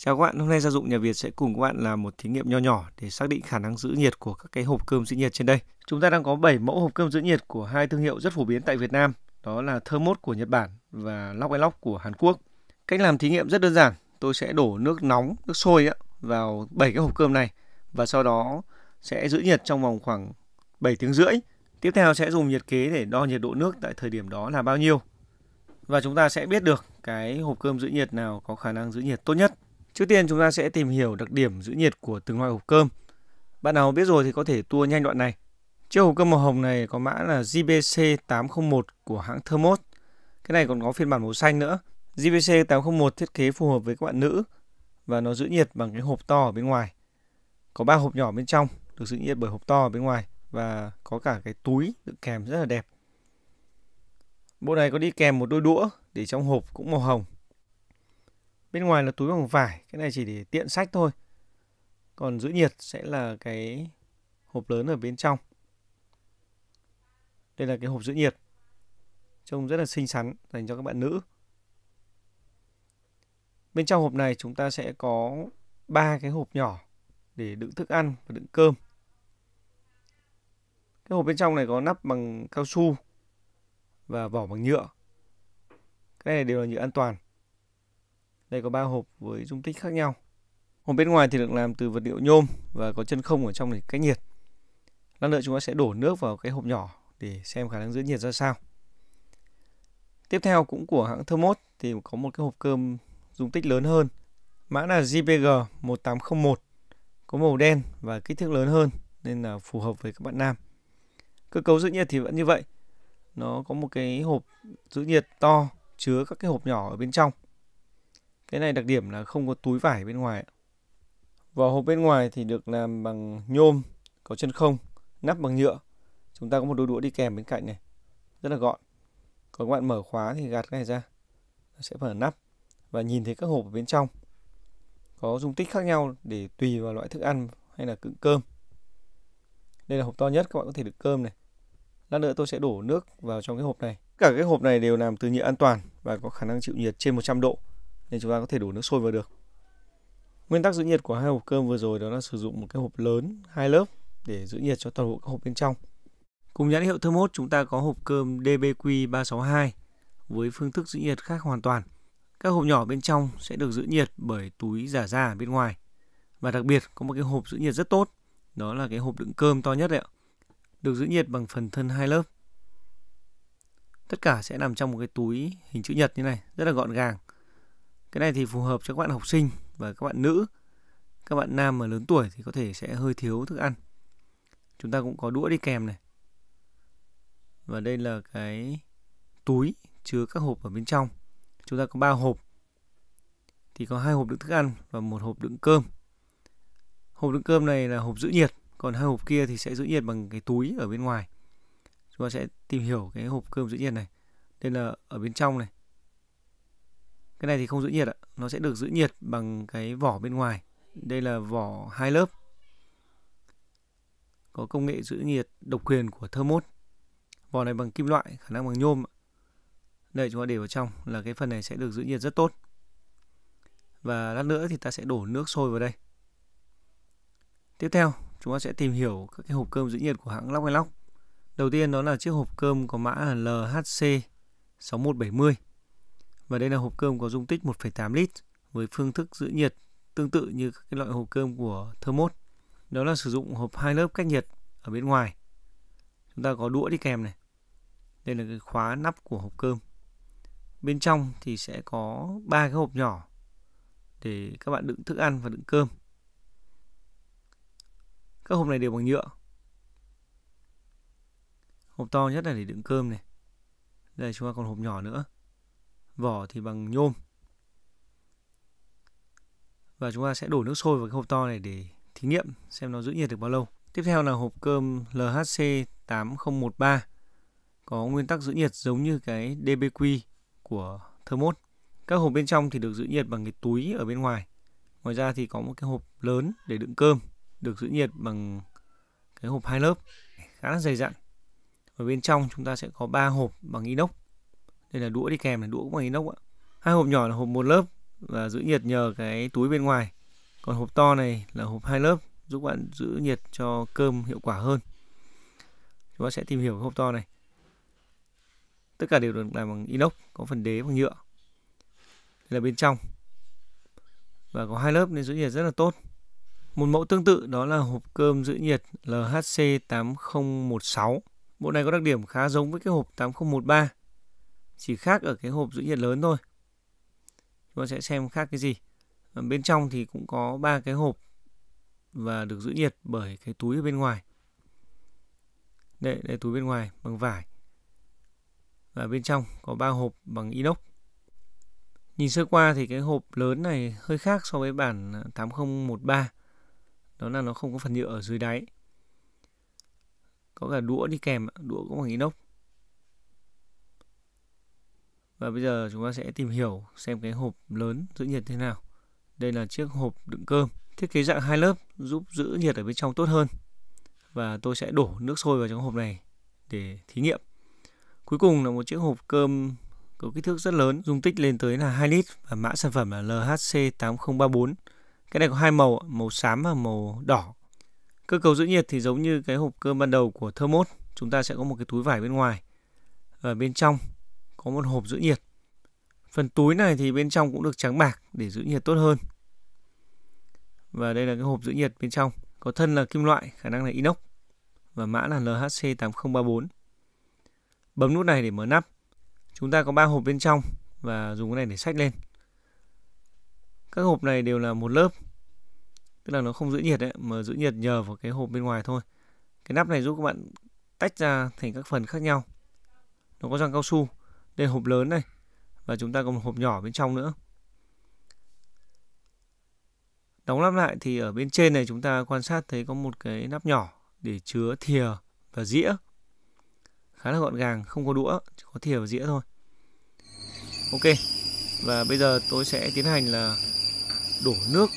Chào các bạn, hôm nay gia dụng nhà Việt sẽ cùng các bạn làm một thí nghiệm nho nhỏ để xác định khả năng giữ nhiệt của các cái hộp cơm giữ nhiệt trên đây. Chúng ta đang có 7 mẫu hộp cơm giữ nhiệt của hai thương hiệu rất phổ biến tại Việt Nam, đó là Thermos của Nhật Bản và Lock Lock của Hàn Quốc. Cách làm thí nghiệm rất đơn giản, tôi sẽ đổ nước nóng, nước sôi vào 7 cái hộp cơm này và sau đó sẽ giữ nhiệt trong vòng khoảng 7 tiếng rưỡi. Tiếp theo sẽ dùng nhiệt kế để đo nhiệt độ nước tại thời điểm đó là bao nhiêu. Và chúng ta sẽ biết được cái hộp cơm giữ nhiệt nào có khả năng giữ nhiệt tốt nhất. Trước tiên chúng ta sẽ tìm hiểu đặc điểm giữ nhiệt của từng loại hộp cơm. Bạn nào biết rồi thì có thể tua nhanh đoạn này. Chiếc hộp cơm màu hồng này có mã là JBC801 của hãng Thermos. Cái này còn có phiên bản màu xanh nữa. JBC801 thiết kế phù hợp với các bạn nữ và nó giữ nhiệt bằng cái hộp to ở bên ngoài. Có ba hộp nhỏ bên trong được giữ nhiệt bởi hộp to ở bên ngoài và có cả cái túi được kèm rất là đẹp. Bộ này có đi kèm một đôi đũa để trong hộp cũng màu hồng bên ngoài là túi bằng vải cái này chỉ để tiện sách thôi còn giữ nhiệt sẽ là cái hộp lớn ở bên trong đây là cái hộp giữ nhiệt trông rất là xinh xắn dành cho các bạn nữ bên trong hộp này chúng ta sẽ có ba cái hộp nhỏ để đựng thức ăn và đựng cơm cái hộp bên trong này có nắp bằng cao su và vỏ bằng nhựa cái này đều là nhựa an toàn đây có 3 hộp với dung tích khác nhau. Hộp bên ngoài thì được làm từ vật liệu nhôm và có chân không ở trong để cách nhiệt. Lát nữa chúng ta sẽ đổ nước vào cái hộp nhỏ để xem khả năng giữ nhiệt ra sao. Tiếp theo cũng của hãng Thermos thì có một cái hộp cơm dung tích lớn hơn. Mã là JPG 1801, có màu đen và kích thước lớn hơn nên là phù hợp với các bạn nam. Cơ cấu giữ nhiệt thì vẫn như vậy. Nó có một cái hộp giữ nhiệt to chứa các cái hộp nhỏ ở bên trong. Cái này đặc điểm là không có túi vải bên ngoài. Vỏ hộp bên ngoài thì được làm bằng nhôm, có chân không, nắp bằng nhựa. Chúng ta có một đôi đũa đi kèm bên cạnh này. Rất là gọn. Còn các bạn mở khóa thì gạt cái này ra. Nó sẽ mở nắp và nhìn thấy các hộp ở bên trong. Có dung tích khác nhau để tùy vào loại thức ăn hay là cựng cơm. Đây là hộp to nhất các bạn có thể đựng cơm này. Lát nữa tôi sẽ đổ nước vào trong cái hộp này. Cả cái hộp này đều làm từ nhựa an toàn và có khả năng chịu nhiệt trên 100 độ nên chúng ta có thể đổ nước sôi vào được. Nguyên tắc giữ nhiệt của hai hộp cơm vừa rồi đó là sử dụng một cái hộp lớn, hai lớp để giữ nhiệt cho toàn bộ các hộp bên trong. Cùng nhãn hiệu Thermos chúng ta có hộp cơm DBQ362 với phương thức giữ nhiệt khác hoàn toàn. Các hộp nhỏ bên trong sẽ được giữ nhiệt bởi túi giả da ở bên ngoài. Và đặc biệt có một cái hộp giữ nhiệt rất tốt, đó là cái hộp đựng cơm to nhất đấy ạ. Được giữ nhiệt bằng phần thân hai lớp. Tất cả sẽ nằm trong một cái túi hình chữ nhật như này, rất là gọn gàng cái này thì phù hợp cho các bạn học sinh và các bạn nữ các bạn nam mà lớn tuổi thì có thể sẽ hơi thiếu thức ăn chúng ta cũng có đũa đi kèm này và đây là cái túi chứa các hộp ở bên trong chúng ta có ba hộp thì có hai hộp đựng thức ăn và một hộp đựng cơm hộp đựng cơm này là hộp giữ nhiệt còn hai hộp kia thì sẽ giữ nhiệt bằng cái túi ở bên ngoài chúng ta sẽ tìm hiểu cái hộp cơm giữ nhiệt này đây là ở bên trong này cái này thì không giữ nhiệt ạ nó sẽ được giữ nhiệt bằng cái vỏ bên ngoài đây là vỏ hai lớp có công nghệ giữ nhiệt độc quyền của Thermos vỏ này bằng kim loại khả năng bằng nhôm đây chúng ta để vào trong là cái phần này sẽ được giữ nhiệt rất tốt và lát nữa thì ta sẽ đổ nước sôi vào đây tiếp theo chúng ta sẽ tìm hiểu các cái hộp cơm giữ nhiệt của hãng Lock Lock. đầu tiên đó là chiếc hộp cơm có mã là LHC 6170 và đây là hộp cơm có dung tích 1,8 lít với phương thức giữ nhiệt tương tự như các loại hộp cơm của Thermos. Đó là sử dụng hộp hai lớp cách nhiệt ở bên ngoài. Chúng ta có đũa đi kèm này. Đây là cái khóa nắp của hộp cơm. Bên trong thì sẽ có ba cái hộp nhỏ để các bạn đựng thức ăn và đựng cơm. Các hộp này đều bằng nhựa. Hộp to nhất là để đựng cơm này. Đây chúng ta còn hộp nhỏ nữa vỏ thì bằng nhôm và chúng ta sẽ đổ nước sôi vào cái hộp to này để thí nghiệm xem nó giữ nhiệt được bao lâu. Tiếp theo là hộp cơm LHC 8013 có nguyên tắc giữ nhiệt giống như cái DBQ của Thermos. Các hộp bên trong thì được giữ nhiệt bằng cái túi ở bên ngoài. Ngoài ra thì có một cái hộp lớn để đựng cơm được giữ nhiệt bằng cái hộp hai lớp khá là dày dặn. Ở bên trong chúng ta sẽ có 3 hộp bằng inox đây là đũa đi kèm là đũa cũng bằng inox ạ hai hộp nhỏ là hộp một lớp và giữ nhiệt nhờ cái túi bên ngoài còn hộp to này là hộp hai lớp giúp bạn giữ nhiệt cho cơm hiệu quả hơn chúng ta sẽ tìm hiểu hộp to này tất cả đều được làm bằng inox có phần đế bằng nhựa đây là bên trong và có hai lớp nên giữ nhiệt rất là tốt một mẫu tương tự đó là hộp cơm giữ nhiệt LHC 8016 bộ này có đặc điểm khá giống với cái hộp 8013 chỉ khác ở cái hộp giữ nhiệt lớn thôi chúng ta sẽ xem khác cái gì ở ờ, bên trong thì cũng có ba cái hộp và được giữ nhiệt bởi cái túi ở bên ngoài đây đây túi bên ngoài bằng vải và bên trong có ba hộp bằng inox nhìn sơ qua thì cái hộp lớn này hơi khác so với bản 8013 ờ, đó là nó không có phần nhựa ở dưới đáy có cả đũa đi kèm đũa cũng bằng inox và bây giờ chúng ta sẽ tìm hiểu xem cái hộp lớn giữ nhiệt thế nào. Đây là chiếc hộp đựng cơm, thiết kế dạng hai lớp giúp giữ nhiệt ở bên trong tốt hơn. Và tôi sẽ đổ nước sôi vào trong hộp này để thí nghiệm. Cuối cùng là một chiếc hộp cơm có kích thước rất lớn, dung tích lên tới là 2 lít và mã sản phẩm là LHC8034. Cái này có hai màu, màu xám và màu đỏ. Cơ cấu giữ nhiệt thì giống như cái hộp cơm ban đầu của Thermos, chúng ta sẽ có một cái túi vải bên ngoài. Ở bên trong có một hộp giữ nhiệt. Phần túi này thì bên trong cũng được trắng bạc để giữ nhiệt tốt hơn. Và đây là cái hộp giữ nhiệt bên trong. Có thân là kim loại, khả năng là inox. Và mã là LHC8034. Bấm nút này để mở nắp. Chúng ta có 3 hộp bên trong và dùng cái này để xách lên. Các hộp này đều là một lớp. Tức là nó không giữ nhiệt đấy, mà giữ nhiệt nhờ vào cái hộp bên ngoài thôi. Cái nắp này giúp các bạn tách ra thành các phần khác nhau. Nó có răng cao su đây hộp lớn này. Và chúng ta có một hộp nhỏ bên trong nữa. Đóng nắp lại thì ở bên trên này chúng ta quan sát thấy có một cái nắp nhỏ để chứa thìa và dĩa. Khá là gọn gàng, không có đũa, chỉ có thìa và dĩa thôi. Ok. Và bây giờ tôi sẽ tiến hành là đổ nước,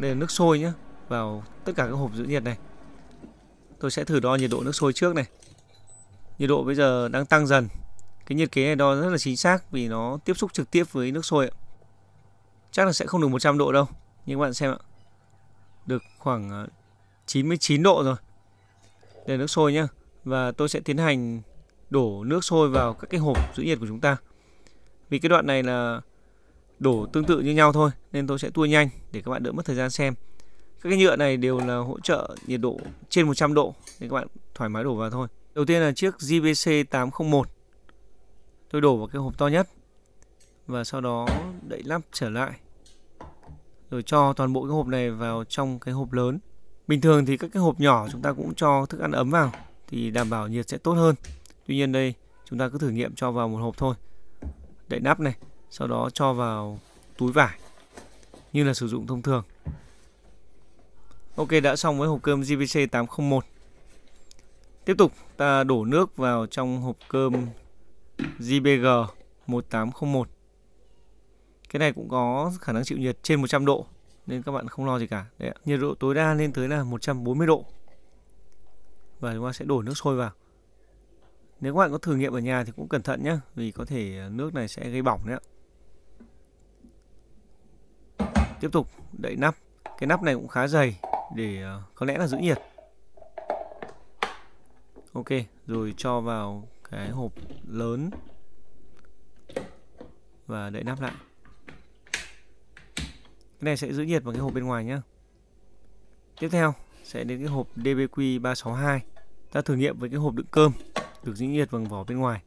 đây là nước sôi nhé, vào tất cả các hộp giữ nhiệt này. Tôi sẽ thử đo nhiệt độ nước sôi trước này. Nhiệt độ bây giờ đang tăng dần cái nhiệt kế này đo rất là chính xác vì nó tiếp xúc trực tiếp với nước sôi ạ. Chắc là sẽ không được 100 độ đâu. Nhưng các bạn xem ạ. Được khoảng 99 ờ, độ rồi. Để nước sôi nhá. Và tôi sẽ tiến hành đổ nước sôi vào các cái hộp giữ nhiệt của chúng ta. Vì cái đoạn này là đổ tương tự như nhau thôi nên tôi sẽ tua nhanh để các bạn đỡ mất thời gian xem. Các cái nhựa này đều là hỗ trợ nhiệt độ trên 100 độ nên các bạn thoải mái đổ vào thôi. Đầu tiên là chiếc JBC 801 tôi đổ vào cái hộp to nhất và sau đó đậy lắp trở lại rồi cho toàn bộ cái hộp này vào trong cái hộp lớn bình thường thì các cái hộp nhỏ chúng ta cũng cho thức ăn ấm vào thì đảm bảo nhiệt sẽ tốt hơn tuy nhiên đây chúng ta cứ thử nghiệm cho vào một hộp thôi đậy nắp này sau đó cho vào túi vải như là sử dụng thông thường ok đã xong với hộp cơm GVC 801 tiếp tục ta đổ nước vào trong hộp cơm JBG 1801 cái này cũng có khả năng chịu nhiệt trên 100 độ nên các bạn không lo gì cả Đấy, nhiệt độ tối đa lên tới là 140 độ và chúng ta sẽ đổ nước sôi vào nếu các bạn có thử nghiệm ở nhà thì cũng cẩn thận nhé vì có thể nước này sẽ gây bỏng đấy ạ tiếp tục đậy nắp cái nắp này cũng khá dày để ờ, có lẽ là giữ nhiệt ok rồi cho vào cái hộp lớn và đậy nắp lại cái này sẽ giữ nhiệt vào cái hộp bên ngoài nhé tiếp theo sẽ đến cái hộp DBQ 362 ta thử nghiệm với cái hộp đựng cơm được giữ nhiệt bằng vỏ bên ngoài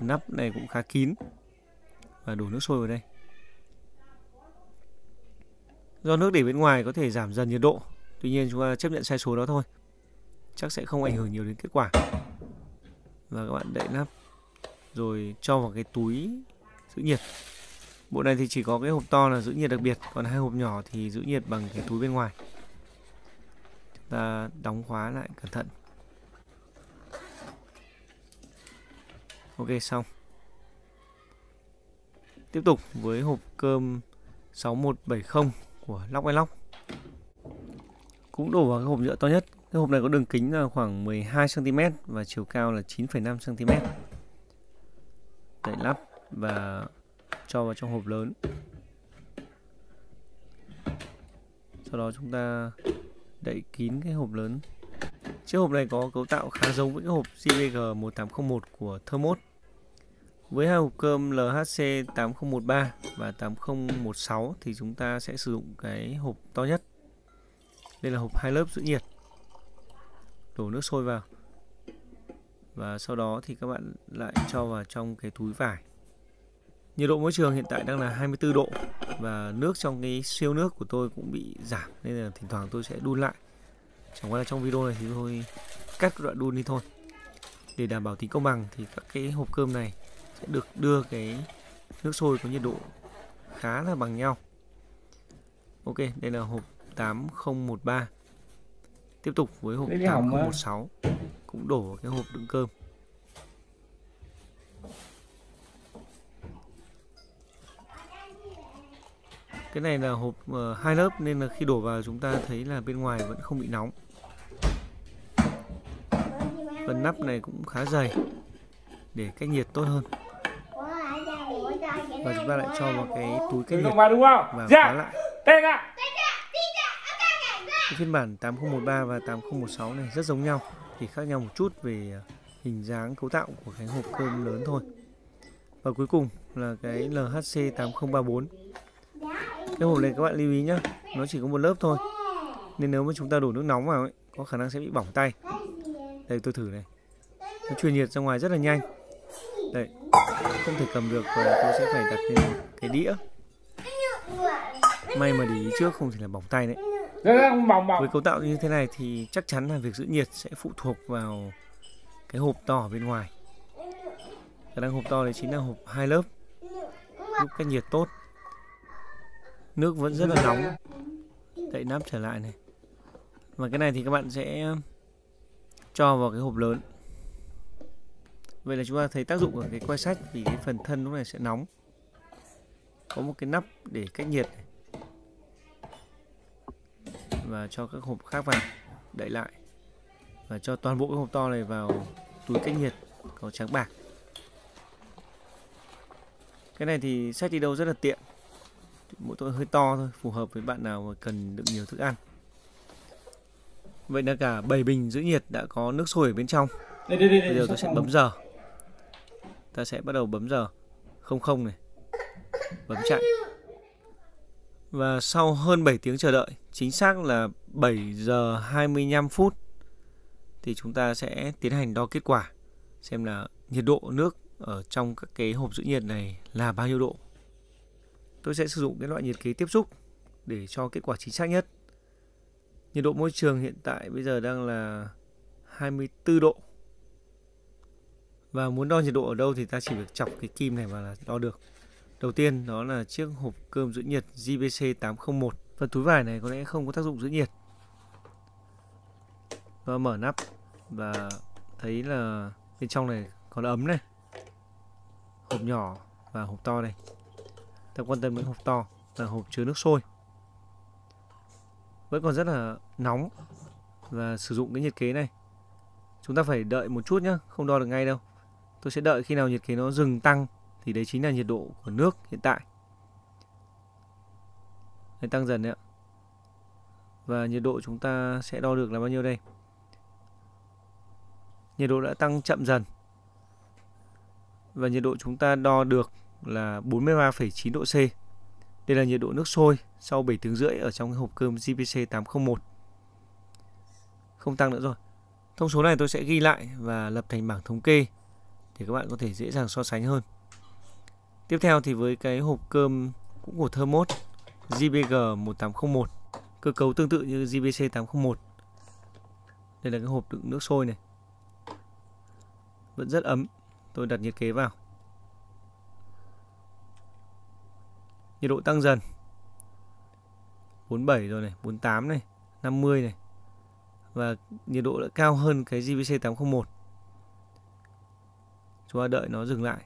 nắp này cũng khá kín và đổ nước sôi vào đây do nước để bên ngoài có thể giảm dần nhiệt độ tuy nhiên chúng ta chấp nhận sai số đó thôi chắc sẽ không ảnh hưởng nhiều đến kết quả và các bạn đậy nắp rồi cho vào cái túi giữ nhiệt bộ này thì chỉ có cái hộp to là giữ nhiệt đặc biệt còn hai hộp nhỏ thì giữ nhiệt bằng cái túi bên ngoài chúng ta đóng khóa lại cẩn thận ok xong tiếp tục với hộp cơm 6170 của Lock Lock cũng đổ vào cái hộp nhựa to nhất cái hộp này có đường kính là khoảng 12cm và chiều cao là 9,5cm để lắp và cho vào trong hộp lớn Sau đó chúng ta đậy kín cái hộp lớn Chiếc hộp này có cấu tạo khá giống với cái hộp CVG1801 của Thermos với hai hộp cơm LHC 8013 và 8016 thì chúng ta sẽ sử dụng cái hộp to nhất. Đây là hộp hai lớp giữ nhiệt đổ nước sôi vào và sau đó thì các bạn lại cho vào trong cái túi vải nhiệt độ môi trường hiện tại đang là 24 độ và nước trong cái siêu nước của tôi cũng bị giảm nên là thỉnh thoảng tôi sẽ đun lại chẳng qua là trong video này thì tôi cắt đoạn đun đi thôi để đảm bảo tính công bằng thì các cái hộp cơm này sẽ được đưa cái nước sôi có nhiệt độ khá là bằng nhau ok đây là hộp 8013 Tiếp tục với hộp một sáu Cũng đổ vào cái hộp đựng cơm Cái này là hộp ờ, hai uh, lớp nên là khi đổ vào chúng ta thấy là bên ngoài vẫn không bị nóng Phần nắp này cũng khá dày để cách nhiệt tốt hơn Và chúng ta lại cho vào cái túi cách nhiệt và dạ. khóa lại những phiên bản 8013 và 8016 này rất giống nhau, chỉ khác nhau một chút về à, hình dáng cấu tạo của cái hộp cơm lớn thôi. Và cuối cùng là cái LHC 8034. Cái hộp này các bạn lưu ý nhé, nó chỉ có một lớp thôi. Nên nếu mà chúng ta đổ nước nóng vào ấy, có khả năng sẽ bị bỏng tay. Đây tôi thử này. Nó truyền nhiệt ra ngoài rất là nhanh. Đây, không thể cầm được và tôi sẽ phải đặt lên cái đĩa may mà để ý trước không thể là bỏng tay đấy với cấu tạo như thế này thì chắc chắn là việc giữ nhiệt sẽ phụ thuộc vào cái hộp to ở bên ngoài. Khả năng hộp to đấy chính là hộp hai lớp giúp cách nhiệt tốt. Nước vẫn rất là nóng. Đậy nắp trở lại này. Và cái này thì các bạn sẽ um, cho vào cái hộp lớn. Vậy là chúng ta thấy tác dụng của cái que sách vì cái phần thân lúc này sẽ nóng. Có một cái nắp để cách nhiệt này và cho các hộp khác vào đậy lại và cho toàn bộ các hộp to này vào túi cách nhiệt có trắng bạc cái này thì sách đi đâu rất là tiện mỗi tôi hơi to thôi phù hợp với bạn nào mà cần đựng nhiều thức ăn vậy là cả 7 bình giữ nhiệt đã có nước sôi ở bên trong đây, đây, đây, bây giờ tôi sẽ bấm giờ ta sẽ bắt đầu bấm giờ không không này bấm chạy và sau hơn 7 tiếng chờ đợi, chính xác là 7 giờ 25 phút thì chúng ta sẽ tiến hành đo kết quả xem là nhiệt độ nước ở trong các cái hộp giữ nhiệt này là bao nhiêu độ. Tôi sẽ sử dụng cái loại nhiệt kế tiếp xúc để cho kết quả chính xác nhất. Nhiệt độ môi trường hiện tại bây giờ đang là 24 độ. Và muốn đo nhiệt độ ở đâu thì ta chỉ việc chọc cái kim này vào là đo được. Đầu tiên đó là chiếc hộp cơm giữ nhiệt JBC 801 Phần túi vải này có lẽ không có tác dụng giữ nhiệt. Và mở nắp và thấy là bên trong này còn ấm này, hộp nhỏ và hộp to đây. Ta quan tâm đến hộp to là hộp chứa nước sôi. Vẫn còn rất là nóng và sử dụng cái nhiệt kế này. Chúng ta phải đợi một chút nhé, không đo được ngay đâu. Tôi sẽ đợi khi nào nhiệt kế nó dừng tăng thì đấy chính là nhiệt độ của nước hiện tại. Đấy, tăng dần đấy ạ. Và nhiệt độ chúng ta sẽ đo được là bao nhiêu đây? Nhiệt độ đã tăng chậm dần. Và nhiệt độ chúng ta đo được là 43,9 độ C. Đây là nhiệt độ nước sôi sau 7 tiếng rưỡi ở trong hộp cơm GPC 801. Không tăng nữa rồi. Thông số này tôi sẽ ghi lại và lập thành bảng thống kê để các bạn có thể dễ dàng so sánh hơn. Tiếp theo thì với cái hộp cơm cũng của Thermos JBG 1801 cơ cấu tương tự như JBC 801 đây là cái hộp đựng nước sôi này vẫn rất ấm tôi đặt nhiệt kế vào nhiệt độ tăng dần 47 rồi này 48 này 50 này và nhiệt độ đã cao hơn cái JVC 801 chúng ta đợi nó dừng lại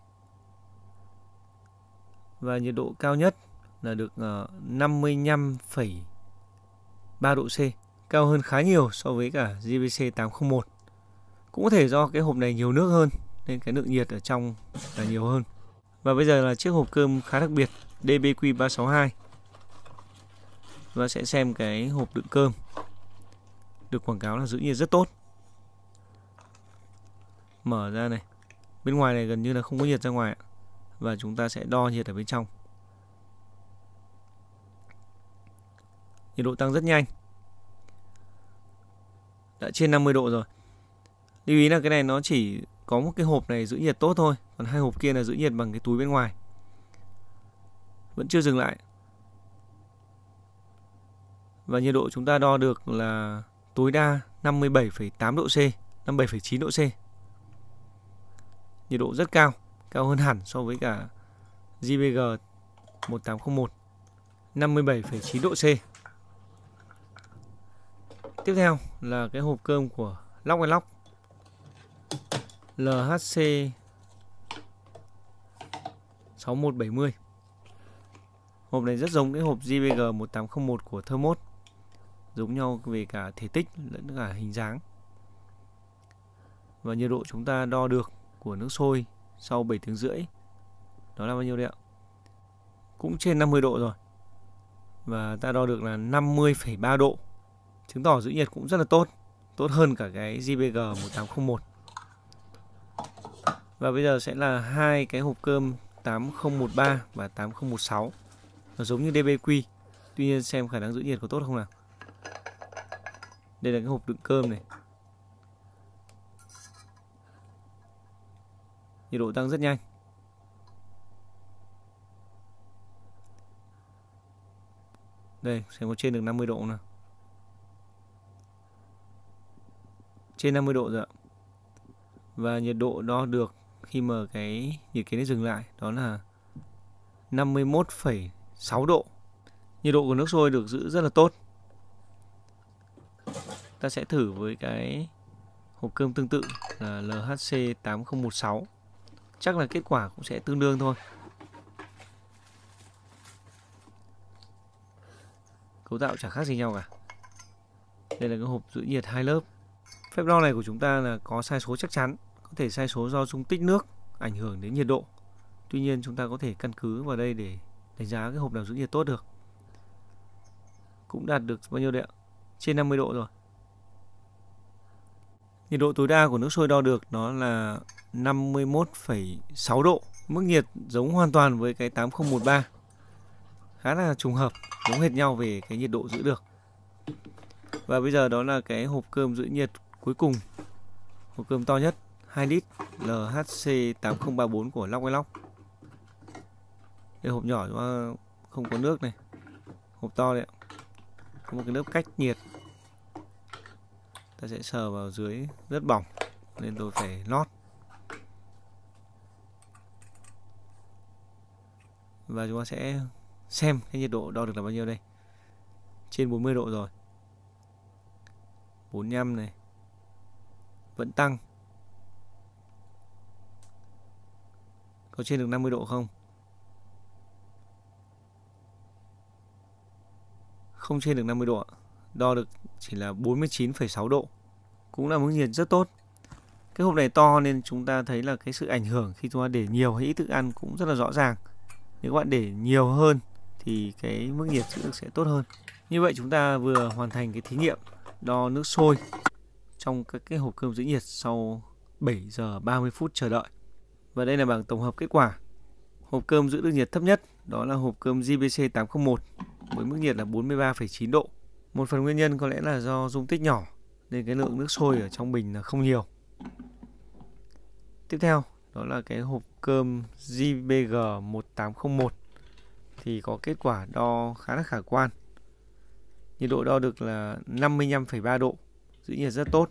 và nhiệt độ cao nhất là được 55,3 ờ, độ C, cao hơn khá nhiều so với cả JVC 801. Cũng có thể do cái hộp này nhiều nước hơn nên cái lượng nhiệt ở trong là nhiều hơn. Và bây giờ là chiếc hộp cơm khá đặc biệt DBQ362 và sẽ xem cái hộp đựng cơm được quảng cáo là giữ nhiệt rất tốt mở ra này bên ngoài này gần như là không có nhiệt ra ngoài ạ và chúng ta sẽ đo nhiệt ở bên trong nhiệt độ tăng rất nhanh đã trên 50 độ rồi lưu ý là cái này nó chỉ có một cái hộp này giữ nhiệt tốt thôi còn hai hộp kia là giữ nhiệt bằng cái túi bên ngoài vẫn chưa dừng lại và nhiệt độ chúng ta đo được là tối đa 57,8 độ C, 57,9 độ C. Nhiệt độ rất cao cao hơn hẳn so với cả JPG 1801 57,9 độ C Tiếp theo là cái hộp cơm của Lock Lock LHC 6170 Hộp này rất giống cái hộp JPG 1801 của Thermos Giống nhau về cả thể tích lẫn cả hình dáng Và nhiệt độ chúng ta đo được của nước sôi sau 7 tiếng rưỡi đó là bao nhiêu đấy ạ cũng trên 50 độ rồi và ta đo được là 50,3 độ chứng tỏ giữ nhiệt cũng rất là tốt tốt hơn cả cái JBG 1801 và bây giờ sẽ là hai cái hộp cơm 8013 và 8016 nó giống như DBQ tuy nhiên xem khả năng giữ nhiệt có tốt không nào đây là cái hộp đựng cơm này nhiệt độ tăng rất nhanh. Đây, sẽ có trên được 50 độ nè, Trên 50 độ rồi ạ. Và nhiệt độ đo được khi mở cái nhiệt kế nó dừng lại đó là 51,6 độ. Nhiệt độ của nước sôi được giữ rất là tốt. Ta sẽ thử với cái hộp cơm tương tự là LHC 8016 chắc là kết quả cũng sẽ tương đương thôi cấu tạo chẳng khác gì nhau cả đây là cái hộp giữ nhiệt hai lớp phép đo này của chúng ta là có sai số chắc chắn có thể sai số do dung tích nước ảnh hưởng đến nhiệt độ tuy nhiên chúng ta có thể căn cứ vào đây để đánh giá cái hộp nào giữ nhiệt tốt được cũng đạt được bao nhiêu đấy ạ trên 50 độ rồi nhiệt độ tối đa của nước sôi đo được nó là 51,6 độ. Mức nhiệt giống hoàn toàn với cái 8013. Khá là trùng hợp, giống hệt nhau về cái nhiệt độ giữ được. Và bây giờ đó là cái hộp cơm giữ nhiệt cuối cùng. Hộp cơm to nhất, 2 lít LHC 8034 của Lock Lock. Đây hộp nhỏ không có nước này. Hộp to đấy Có một cái lớp cách nhiệt. Ta sẽ sờ vào dưới rất bỏng nên tôi phải lót và chúng ta sẽ xem cái nhiệt độ đo được là bao nhiêu đây trên 40 độ rồi 45 này vẫn tăng có trên được 50 độ không không trên được 50 độ đo được chỉ là 49,6 độ cũng là mức nhiệt rất tốt cái hộp này to nên chúng ta thấy là cái sự ảnh hưởng khi chúng ta để nhiều hay ít thức ăn cũng rất là rõ ràng nếu các bạn để nhiều hơn thì cái mức nhiệt giữ được sẽ tốt hơn như vậy chúng ta vừa hoàn thành cái thí nghiệm đo nước sôi trong các cái hộp cơm giữ nhiệt sau 7 giờ 30 phút chờ đợi và đây là bảng tổng hợp kết quả hộp cơm giữ được nhiệt thấp nhất đó là hộp cơm GBC 801 với mức nhiệt là 43,9 độ một phần nguyên nhân có lẽ là do dung tích nhỏ nên cái lượng nước sôi ở trong bình là không nhiều tiếp theo đó là cái hộp cơm JBG 1801 thì có kết quả đo khá là khả quan nhiệt độ đo được là 55,3 độ giữ nhiệt rất tốt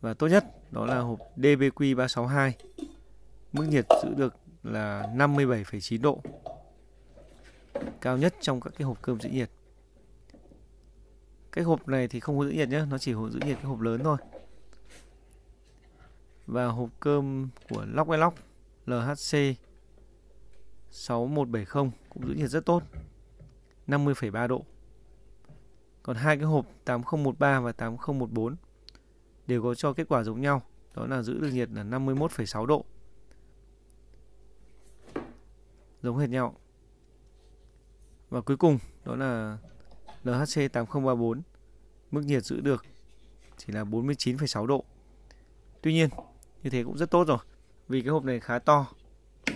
và tốt nhất đó là hộp DBQ362 mức nhiệt giữ được là 57,9 độ cao nhất trong các cái hộp cơm giữ nhiệt cái hộp này thì không có giữ nhiệt nhé nó chỉ giữ nhiệt cái hộp lớn thôi và hộp cơm của Lock Lock LHC 6170 cũng giữ nhiệt rất tốt 50,3 độ còn hai cái hộp 8013 và 8014 đều có cho kết quả giống nhau đó là giữ được nhiệt là 51,6 độ giống hệt nhau và cuối cùng đó là LHC 8034 mức nhiệt giữ được chỉ là 49,6 độ tuy nhiên như thế cũng rất tốt rồi vì cái hộp này khá to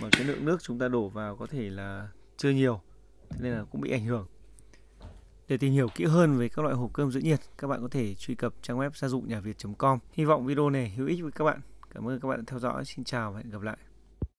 và cái lượng nước chúng ta đổ vào có thể là chưa nhiều thế nên là cũng bị ảnh hưởng để tìm hiểu kỹ hơn về các loại hộp cơm giữ nhiệt các bạn có thể truy cập trang web gia dụng nhà việt com hy vọng video này hữu ích với các bạn cảm ơn các bạn đã theo dõi xin chào và hẹn gặp lại